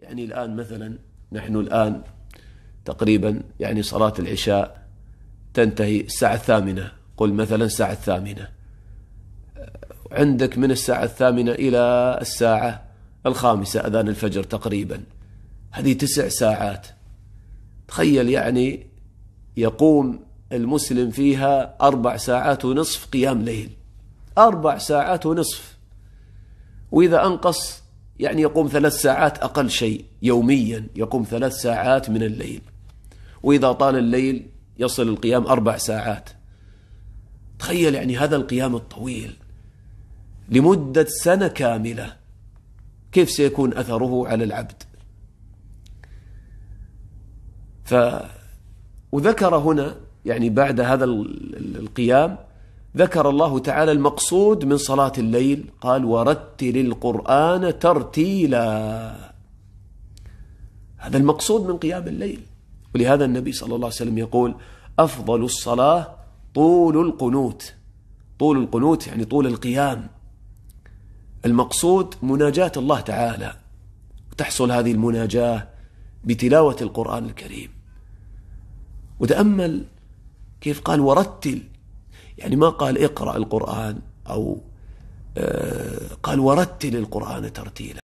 يعني الآن مثلا نحن الآن تقريبا يعني صلاة العشاء تنتهي الساعة الثامنة قل مثلا الساعة الثامنة عندك من الساعة الثامنة إلى الساعة الخامسة أذان الفجر تقريبا هذه تسع ساعات تخيل يعني يقوم المسلم فيها أربع ساعات ونصف قيام ليل أربع ساعات ونصف وإذا أنقص يعني يقوم ثلاث ساعات أقل شيء يوميا يقوم ثلاث ساعات من الليل وإذا طال الليل يصل القيام أربع ساعات تخيل يعني هذا القيام الطويل لمدة سنة كاملة كيف سيكون أثره على العبد ف وذكر هنا يعني بعد هذا القيام ذكر الله تعالى المقصود من صلاة الليل قال ورتل القرآن ترتيلا هذا المقصود من قيام الليل ولهذا النبي صلى الله عليه وسلم يقول أفضل الصلاة طول القنوت طول القنوت يعني طول القيام المقصود مناجاة الله تعالى تحصل هذه المناجاة بتلاوة القرآن الكريم وتأمل كيف قال ورتل يعني ما قال اقرأ القرآن أو آه، قال ورتل القرآن ترتيلا